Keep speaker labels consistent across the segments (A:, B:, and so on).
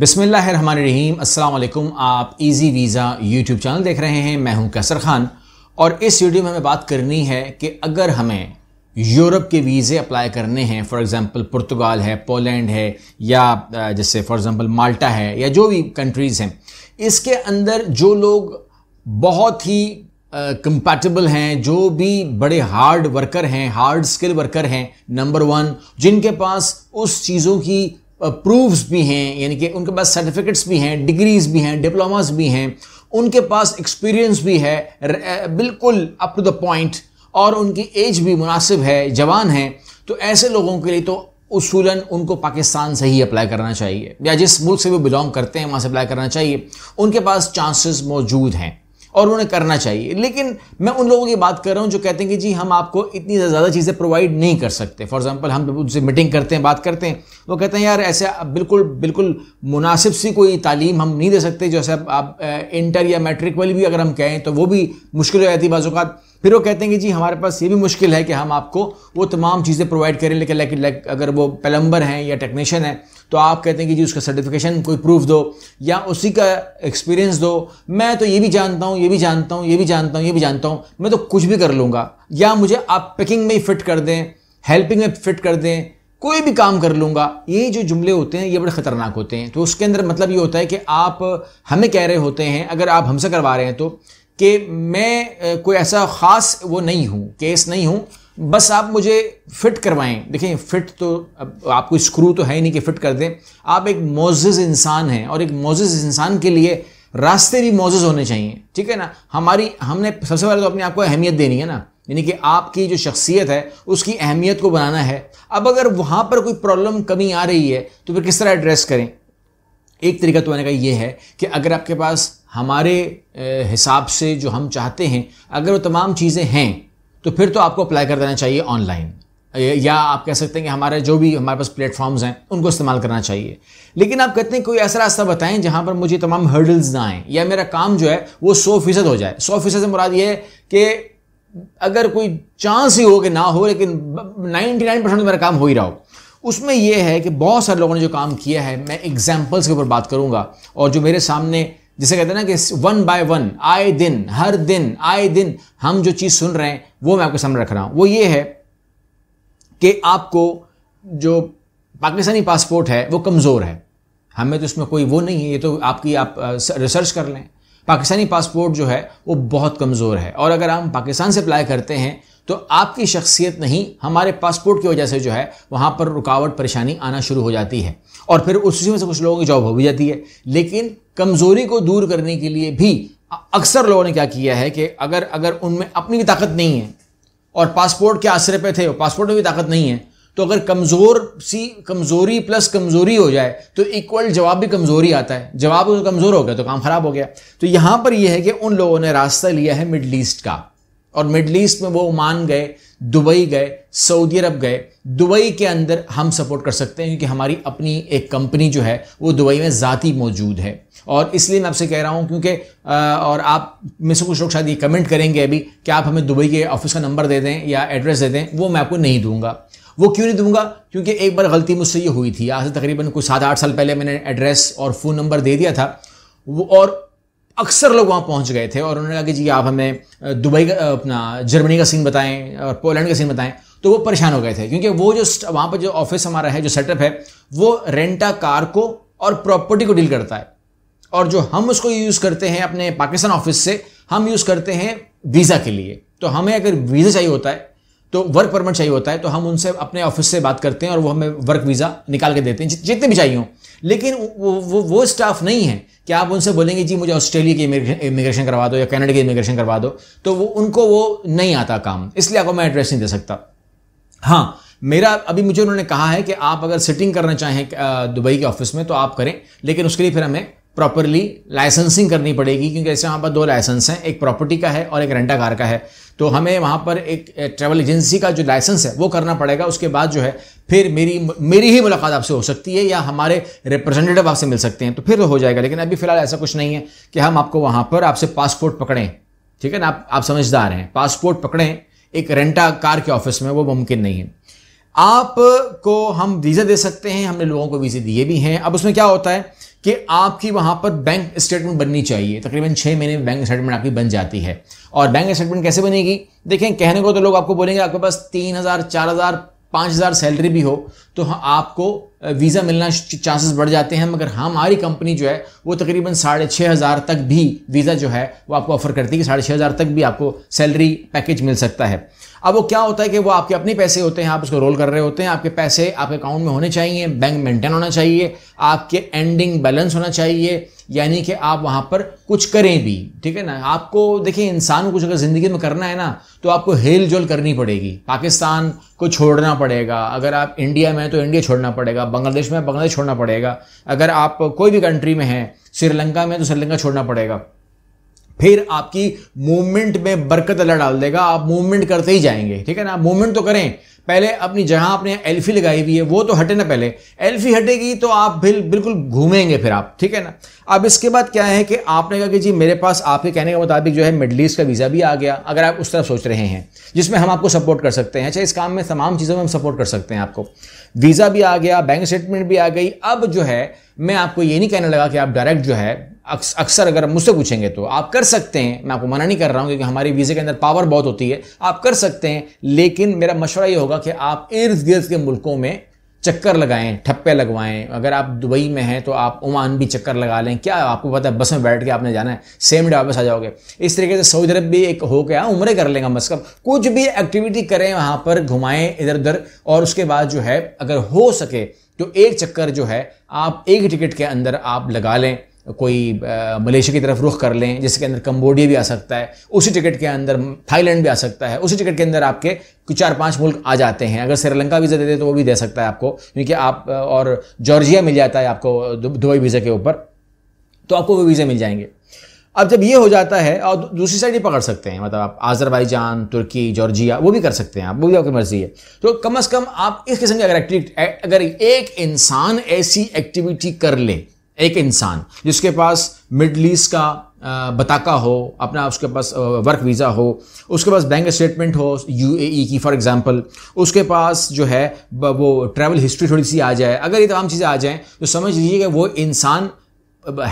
A: बिसमीम अल्लाम आप इजी वीज़ा यूट्यूब चैनल देख रहे हैं मैं हूं कैसर खान और इस वीडियो में हमें बात करनी है कि अगर हमें यूरोप के वीज़े अप्लाई करने हैं फॉर एग्ज़ाम्पल पुर्तगाल है पोलैंड है या जैसे फॉर एग्ज़ाम्पल माल्टा है या जो भी कंट्रीज़ हैं इसके अंदर जो लोग बहुत ही कंपैटिबल हैं जो भी बड़े हार्ड वर्कर हैं हार्ड स्किल वर्कर हैं नंबर वन जिनके पास उस चीज़ों की प्रूफ्स भी हैं यानी कि उनके पास सर्टिफिकेट्स भी हैं डिग्रीज भी हैं डिप्लोमास भी हैं उनके पास एक्सपीरियंस भी है बिल्कुल अप टू द पॉइंट और उनकी एज भी मुनासिब है जवान है तो ऐसे लोगों के लिए तो उसूलन उनको पाकिस्तान से ही अप्लाई करना चाहिए या जिस मुल्क से वो बिलोंग करते हैं वहाँ से अप्लाई करना चाहिए उनके पास चांसेस मौजूद हैं और उन्हें करना चाहिए लेकिन मैं उन लोगों की बात कर रहा हूँ जो कहते हैं कि जी हम आपको इतनी ज़्यादा चीज़ें प्रोवाइड नहीं कर सकते फॉर एग्जाम्पल हम उनसे मीटिंग करते हैं बात करते हैं वो कहते हैं यार ऐसे बिल्कुल बिल्कुल मुनासिब सी कोई तालीम हम नहीं दे सकते जैसे आप इंटर या मैट्रिक वाली भी अगर हम कहें तो वो भी मुश्किल हो जाती है बाज़ात फिर वो कहते हैं कि जी हमारे पास ये भी मुश्किल है कि हम आपको वो तमाम चीज़ें प्रोवाइड करें लेकिन लाइक अगर वो पलम्बर हैं या टेक्नीशियन है तो आप कहते हैं कि जी उसका सर्टिफिकेशन कोई प्रूफ दो या उसी का एक्सपीरियंस दो मैं तो ये भी जानता हूँ ये भी जानता हूँ ये भी जानता हूँ ये भी जानता हूँ मैं तो कुछ भी कर लूँगा या मुझे आप पिकिंग में ही फिट कर दें हेल्पिंग में फिट कर दें कोई भी काम कर लूँगा ये जो जुमले होते हैं ये बड़े ख़तरनाक होते हैं तो उसके अंदर मतलब ये होता है कि आप हमें कह रहे होते हैं अगर आप हमसे करवा रहे हैं तो कि मैं कोई ऐसा ख़ास वो नहीं हूँ केस नहीं हूँ बस आप मुझे फिट करवाएं देखिए फिट तो अब आपको स्क्रू तो है ही नहीं कि फ़िट कर दें आप एक मोजिज़ इंसान हैं और एक मोजिज़ इंसान के लिए रास्ते भी मोजिज़ होने चाहिए ठीक है ना हमारी हमने सबसे पहले तो अपने आप को अहमियत देनी है ना यानी कि आपकी जो शख्सियत है उसकी अहमियत को बनाना है अब अगर वहाँ पर कोई प्रॉब्लम कमी आ रही है तो फिर किस तरह एड्रेस करें एक तरीका तो मैंने कहा यह है कि अगर आपके पास हमारे हिसाब से जो हम चाहते हैं अगर वो तमाम चीज़ें हैं तो फिर तो आपको अप्लाई कर देना चाहिए ऑनलाइन या आप कह सकते हैं कि हमारे जो भी हमारे पास प्लेटफॉर्म्स हैं उनको इस्तेमाल करना चाहिए लेकिन आप कहते हैं कोई ऐसा रास्ता बताएं जहां पर मुझे तमाम हर्डल्स ना आए या मेरा काम जो है वो सौ फीसद हो जाए सौ फीसद से मुराद ये है कि अगर कोई चांस ही हो कि ना हो लेकिन नाइन परसेंट मेरा काम हो ही रहा हो उसमें यह है कि बहुत सारे लोगों ने जो काम किया है मैं एग्जाम्पल्स के ऊपर बात करूंगा और जो मेरे सामने जिसे कहते हैं ना कि वन बाय वन आए दिन हर दिन आए दिन हम जो चीज़ सुन रहे हैं वो मैं आपके सामने रख रहा हूं वो ये है कि आपको जो पाकिस्तानी पासपोर्ट है वो कमज़ोर है हमें तो इसमें कोई वो नहीं है ये तो आपकी आप रिसर्च कर लें पाकिस्तानी पासपोर्ट जो है वो बहुत कमज़ोर है और अगर हम पाकिस्तान से अप्लाई करते हैं तो आपकी शख्सियत नहीं हमारे पासपोर्ट की वजह से जो है वहाँ पर रुकावट परेशानी आना शुरू हो जाती है और फिर उसी में से कुछ लोगों की जॉब हो भी जाती है लेकिन कमज़ोरी को दूर करने के लिए भी अक्सर लोगों ने क्या किया है कि अगर अगर उनमें अपनी भी ताकत नहीं है और पासपोर्ट के आश्रय पे थे पासपोर्ट में भी ताकत नहीं है तो अगर कमज़ोर सी कमज़ोरी प्लस कमज़ोरी हो जाए तो इक्वल जवाब भी कमज़ोरी आता है जवाब कमज़ोर हो गया तो काम ख़राब हो गया तो यहाँ पर यह है कि उन लोगों ने रास्ता लिया है मिडल ईस्ट का और मिडल ईस्ट में वो ओमान गए दुबई गए सऊदी अरब गए दुबई के अंदर हम सपोर्ट कर सकते हैं क्योंकि हमारी अपनी एक कंपनी जो है वो दुबई में ज़ाती मौजूद है और इसलिए मैं आपसे कह रहा हूँ क्योंकि और आप में से कुछ लोग शायद ये कमेंट करेंगे अभी कि आप हमें दुबई के ऑफिस का नंबर दे दें या एड्रेस दे दें वो मैं आपको नहीं दूंगा वो क्यों नहीं दूंगा क्योंकि एक बार गलती मुझसे ये हुई थी आज से तकरीबन कुछ सात आठ साल पहले मैंने एड्रेस और फ़ोन नंबर दे दिया था वो और अक्सर लोग वहाँ पहुँच गए थे और उन्होंने कहा कि जी आप हमें दुबई का अपना जर्मनी का सीन बताएं और पोलैंड का सीन बताएं तो वो परेशान हो गए थे क्योंकि वो जो वहाँ पर जो ऑफिस हमारा है जो सेटअप है वो रेंटा कार को और प्रॉपर्टी को डील करता है और जो हम उसको यूज़ करते हैं अपने पाकिस्तान ऑफिस से हम यूज़ करते हैं वीज़ा के लिए तो हमें अगर वीज़ा चाहिए होता है तो वर्क परमिट चाहिए होता है तो हम उनसे अपने ऑफिस से बात करते हैं और वो हमें वर्क वीज़ा निकाल के देते हैं जितने भी चाहिए हों लेकिन वो वो वो स्टाफ नहीं है कि आप उनसे बोलेंगे जी मुझे ऑस्ट्रेलिया की इमिग्रेशन करवा दो या कनाडा की इमिग्रेशन करवा दो तो वो उनको वो नहीं आता काम इसलिए आपको मैं एड्रेस नहीं दे सकता हाँ मेरा अभी मुझे उन्होंने कहा है कि आप अगर सिटिंग करना चाहें दुबई के ऑफिस में तो आप करें लेकिन उसके लिए फिर हमें प्रॉपरली लाइसेंसिंग करनी पड़ेगी क्योंकि ऐसे वहाँ पर दो लाइसेंस हैं एक प्रॉपर्टी का है और एक रेंटा कार का है तो हमें वहाँ पर एक ट्रैवल एजेंसी का जो लाइसेंस है वो करना पड़ेगा उसके बाद जो है फिर मेरी मेरी ही मुलाकात आपसे हो सकती है या हमारे रिप्रेजेंटेटिव आपसे मिल सकते हैं तो फिर तो हो जाएगा लेकिन अभी फ़िलहाल ऐसा कुछ नहीं है कि हम आपको वहाँ पर आपसे पासपोर्ट पकड़ें ठीक है ना आप, आप समझदार हैं पासपोर्ट पकड़ें एक रेंटा कार के ऑफिस में वो मुमकिन नहीं है आपको हम वीज़ा दे सकते हैं हमने लोगों को वीज़े दिए भी हैं अब उसमें क्या होता है कि आपकी वहां पर बैंक स्टेटमेंट बननी चाहिए तकरीबन छह महीने में बैंक स्टेटमेंट आपकी बन जाती है और बैंक स्टेटमेंट कैसे बनेगी देखें कहने को तो लोग आपको बोलेंगे आपके पास तीन हज़ार चार हज़ार पाँच हज़ार सैलरी भी हो तो हाँ आपको वीज़ा मिलना चांसेस बढ़ जाते हैं मगर हाँ, हमारी कंपनी जो है वो तकरीबन साढ़े छः हज़ार तक भी वीज़ा जो है वो आपको ऑफ़र करती है कि साढ़े छः हज़ार तक भी आपको सैलरी पैकेज मिल सकता है अब वो क्या होता है कि वो आपके अपने पैसे होते हैं आप उसको रोल कर रहे होते हैं आपके पैसे आपके अकाउंट में होने चाहिए बैंक मेंटेन होना चाहिए आपके एंडिंग बैलेंस होना चाहिए यानी कि आप वहाँ पर कुछ करें भी ठीक है ना आपको देखिए इंसान को कुछ अगर ज़िंदगी में करना है ना तो आपको हेल जोल करनी पड़ेगी पाकिस्तान को छोड़ना पड़ेगा अगर आप इंडिया में हैं तो इंडिया छोड़ना पड़ेगा बांग्लादेश में बांग्लादेश छोड़ना पड़ेगा अगर आप कोई भी कंट्री में हैं श्रीलंका में तो श्रीलंका छोड़ना पड़ेगा फिर आपकी मूवमेंट में बरकत अला डाल देगा आप मूवमेंट करते ही जाएंगे ठीक है ना आप मूवमेंट तो करें पहले अपनी जहां आपने एल्फी लगाई हुई है वो तो हटे ना पहले एल्फी हटेगी तो आप बिल बिल्कुल घूमेंगे फिर आप ठीक है ना अब इसके बाद क्या है कि आपने कहा कि जी मेरे पास आपके कहने के मुताबिक जो है मिडल ईस्ट का वीज़ा भी आ गया अगर आप उस तरफ सोच रहे हैं जिसमें हम आपको सपोर्ट कर सकते हैं अच्छा इस काम में तमाम चीज़ों में हम सपोर्ट कर सकते हैं आपको वीज़ा भी आ गया बैंक स्टेटमेंट भी आ गई अब जो है मैं आपको ये नहीं कहने लगा कि आप डायरेक्ट जो है अक्सर अगर मुझसे पूछेंगे तो आप कर सकते हैं मैं आपको मना नहीं कर रहा हूँ क्योंकि हमारे वीज़े के अंदर पावर बहुत होती है आप कर सकते हैं लेकिन मेरा मशवरा ये होगा कि आप इर्द गिर्द के मुल्कों में चक्कर लगाएं ठप्पे लगवाएं अगर आप दुबई में हैं तो आप ओमान भी चक्कर लगा लें क्या आपको पता है बस में बैठ के आपने जाना है सेम डे वापस आ जाओगे इस तरीके से सऊदी अरब भी एक हो गया उम्र कर लेंगे बस कम कुछ भी एक्टिविटी करें वहाँ पर घुमाएं इधर उधर और उसके बाद जो है अगर हो सके तो एक चक्कर जो है आप एक टिकट के अंदर आप लगा लें कोई मलेशिया की तरफ रुख कर लें जिसके अंदर कम्बोडिया भी आ सकता है उसी टिकट के अंदर थाईलैंड भी आ सकता है उसी टिकट के अंदर आपके चार पांच मुल्क आ जाते हैं अगर श्रीलंका वीज़ा देते तो वो भी दे सकता है आपको क्योंकि आप और जॉर्जिया मिल जाता है आपको दुबई वीज़ा के ऊपर तो आपको वो वीज़े मिल जाएंगे अब जब ये हो जाता है और दूसरी साइड ही पकड़ सकते हैं मतलब आप आज़रबाईजान तुर्की जॉर्जिया वो भी कर सकते हैं आप वो भी आपकी मर्ज़ी है तो कम अज़ कम आप इस किस्म की अगर एक्टिविटी अगर एक इंसान ऐसी एक्टिविटी कर ले एक इंसान जिसके पास मिडल ईस्ट का बताका हो अपना उसके पास वर्क वीज़ा हो उसके पास बैंक स्टेटमेंट हो यूएई e की फॉर एग्जांपल उसके पास जो है वो ट्रैवल हिस्ट्री थोड़ी सी आ जाए अगर ये तमाम चीज़ें आ जाएँ तो समझ लीजिए कि वो इंसान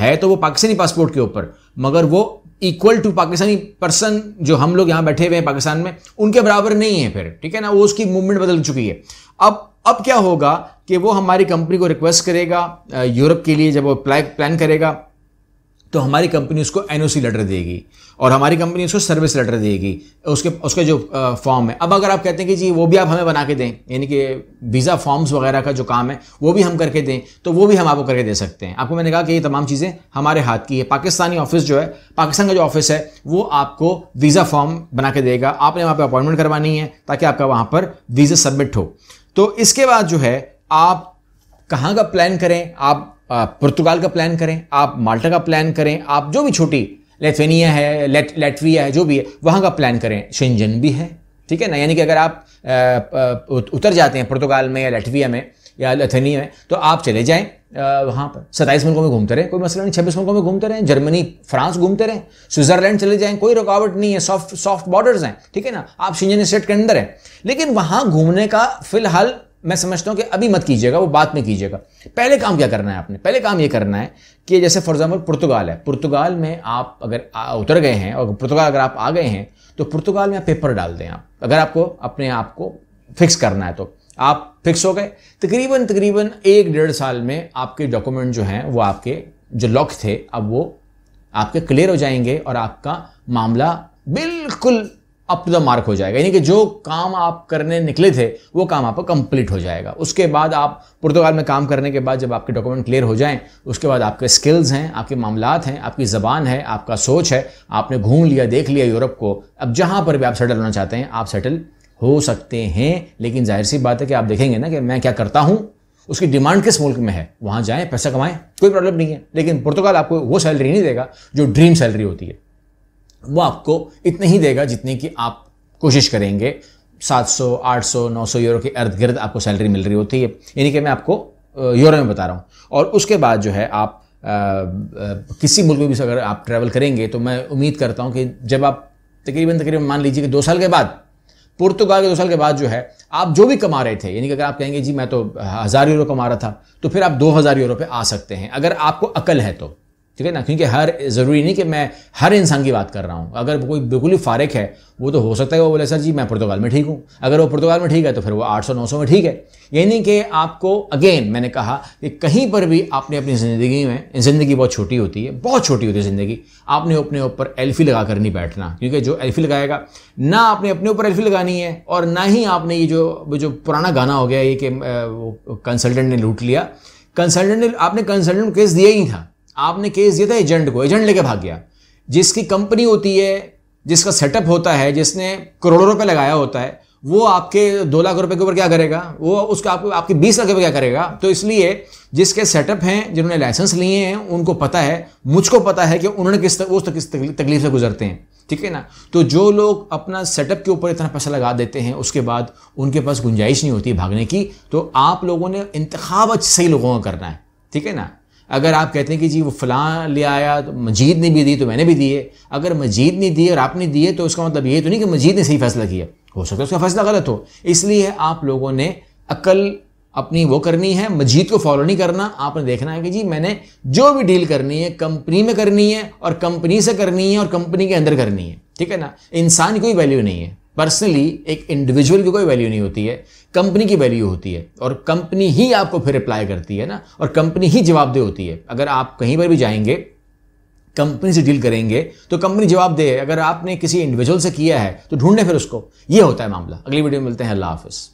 A: है तो वो पाकिस्तानी पासपोर्ट के ऊपर मगर वो इक्वल टू पाकिस्तानी पर्सन जो हम लोग यहाँ बैठे हुए हैं पाकिस्तान में उनके बराबर नहीं है फिर ठीक है ना वो उसकी मूवमेंट बदल चुकी है अब अब क्या होगा कि वो हमारी कंपनी को रिक्वेस्ट करेगा यूरोप के लिए जब वो प्लान करेगा तो हमारी कंपनी उसको एन लेटर देगी और हमारी कंपनी उसको सर्विस लेटर देगी उसके उसका जो फॉर्म है अब अगर आप कहते हैं कि जी वो भी आप हमें बना के दें यानी कि वीज़ा फॉर्म्स वगैरह का जो काम है वो भी हम करके दें तो वो भी हम आपको करके दे सकते हैं आपको मैंने कहा कि ये तमाम चीज़ें हमारे हाथ की है पाकिस्तानी ऑफिस जो है पाकिस्तान का जो ऑफिस है वो आपको वीज़ा फॉर्म बना के देगा आपने वहाँ पर अपॉइंटमेंट करवानी है ताकि आपका वहाँ पर वीज़ा सबमिट हो तो इसके बाद जो है आप कहाँ का प्लान करें आप पुर्तगाल का प्लान करें आप माल्टा का प्लान करें आप जो भी छोटी लेथवेनिया है लेट लेटविया है जो भी है वहाँ का प्लान करें शेंजन भी है ठीक है ना यानी कि अगर आप उतर जाते हैं पुर्तगाल में या लेटविया में या लेथेनिया में तो आप चले जाएँ वहाँ पर सत्ताईस मुल्कों में घूमते रहें कोई मसला नहीं छब्बीस मुल्कों में घूमते रहें जर्मनी फ्रांस घूमते रहें स्विट्जरलैंड चले जाएँ कोई रुकावट नहीं है सॉफ्ट सॉफ्ट बॉर्डर्स हैं ठीक है ना आप शिंजन स्टेट के अंदर हैं लेकिन वहाँ घूमने का फिलहाल मैं समझता हूँ कि अभी मत कीजिएगा वो बाद में कीजिएगा पहले काम क्या करना है आपने पहले काम ये करना है कि जैसे फॉर एग्जाम्पल पुर्तगाल है पुर्तगाल में आप अगर उतर गए हैं और पुर्तगाल अगर आप आ गए हैं तो पुर्तगाल में पेपर डाल दें आप अगर आपको अपने आप को फिक्स करना है तो आप फिक्स हो गए तकरीबन तकरीबन एक डेढ़ साल में आपके डॉक्यूमेंट जो हैं वो आपके जो लॉक थे अब वो आपके क्लियर हो जाएंगे और आपका मामला बिल्कुल अप टू द मार्क हो जाएगा यानी कि जो काम आप करने निकले थे वो काम आपका कंप्लीट हो जाएगा उसके बाद आप पुर्तगाल में काम करने के बाद जब आपके डॉक्यूमेंट क्लियर हो जाएं उसके बाद आपके स्किल्स हैं आपके मामलात हैं आपकी ज़बान है आपका सोच है आपने घूम लिया देख लिया यूरोप को अब जहाँ पर भी आप सेटल होना चाहते हैं आप सेटल हो सकते हैं लेकिन जाहिर सी बात है कि आप देखेंगे ना कि मैं क्या करता हूँ उसकी डिमांड किस मुल्क में है वहाँ जाएँ पैसा कमाएँ कोई प्रॉब्लम नहीं है लेकिन पुर्तगाल आपको वो सैलरी नहीं देगा जो ड्रीम सैलरी होती है वो आपको इतने ही देगा जितने की आप कोशिश करेंगे 700, 800, 900 यूरो के अर्ध गिर्द आपको सैलरी मिल रही होती है यानी कि मैं आपको यूरो में बता रहा हूँ और उसके बाद जो है आप आ, आ, किसी मुल्क में भी अगर आप ट्रैवल करेंगे तो मैं उम्मीद करता हूँ कि जब आप तकरीबन तकरीबन मान लीजिए कि दो साल के बाद पुर्तगाल के दो साल के बाद जो है आप जो भी कमा रहे थे यानी कि अगर आप कहेंगे जी मैं तो हज़ार यूरो कमा रहा था तो फिर आप दो हज़ार यूरो पे आ सकते हैं अगर आपको अकल है तो ठीक है ना क्योंकि हर ज़रूरी नहीं कि मैं हर इंसान की बात कर रहा हूँ अगर कोई बिल्कुल ही फारक है वो तो हो सकता है वो बोले सर जी मैं पुर्तगाल में ठीक हूँ अगर वो पुर्तगाल में ठीक है तो फिर वो 800 900 में ठीक है यानी कि आपको अगेन मैंने कहा कि कहीं पर भी आपने अपनी ज़िंदगी में ज़िंदगी बहुत छोटी होती है बहुत छोटी होती है ज़िंदगी आपने अपने ऊपर एल्फी लगा कर नहीं बैठना क्योंकि जो एल्फी लगाएगा ना आपने अपने ऊपर एल्फी लगानी है और ना ही आपने ये जो जो पुराना गाना हो गया ये कि कंसल्टेंट ने लूट लिया कंसल्टेंट ने आपने कंसल्टेंट केस दिया ही था आपने केस दिया था एजेंट को एजेंट लेके भाग गया जिसकी कंपनी होती है जिसका सेटअप होता है जिसने करोड़ों रुपए लगाया होता है वो आपके दो लाख रुपए के ऊपर क्या करेगा वो उसका आपको आपके बीस लाख रुपए क्या करेगा तो इसलिए जिसके सेटअप हैं जिन्होंने लाइसेंस लिए हैं उनको पता है मुझको पता है कि उन्होंने किस तक किस तकलीफ से गुजरते हैं ठीक है ना तो जो लोग अपना सेटअप के ऊपर इतना पैसा लगा देते हैं उसके बाद उनके पास गुंजाइश नहीं होती भागने की तो आप लोगों ने इंतखब सही लोगों का करना है ठीक है ना अगर आप कहते हैं कि जी वो फलां ले आया तो मजीद ने भी दी तो मैंने भी दिए अगर मजीद ने दिए और आपने दिए तो उसका मतलब ये तो नहीं कि मजीद ने सही फैसला किया हो सकता है उसका फैसला गलत हो इसलिए आप लोगों ने अकल अपनी वो करनी है मजीद को फॉलो नहीं करना आपने देखना है कि जी मैंने जो भी डील करनी है कंपनी में करनी है और कंपनी से करनी है और कंपनी के अंदर करनी है ठीक है ना इंसान की कोई वैल्यू नहीं है पर्सनली एक इंडिविजुअल की कोई वैल्यू नहीं होती है कंपनी की वैल्यू होती है और कंपनी ही आपको फिर रिप्लाई करती है ना और कंपनी ही जवाबदेह होती है अगर आप कहीं पर भी जाएंगे कंपनी से डील करेंगे तो कंपनी जवाब दे अगर आपने किसी इंडिविजुअल से किया है तो ढूंढने फिर उसको ये होता है मामला अगली वीडियो में मिलते हैं अल्लाह हाफिज़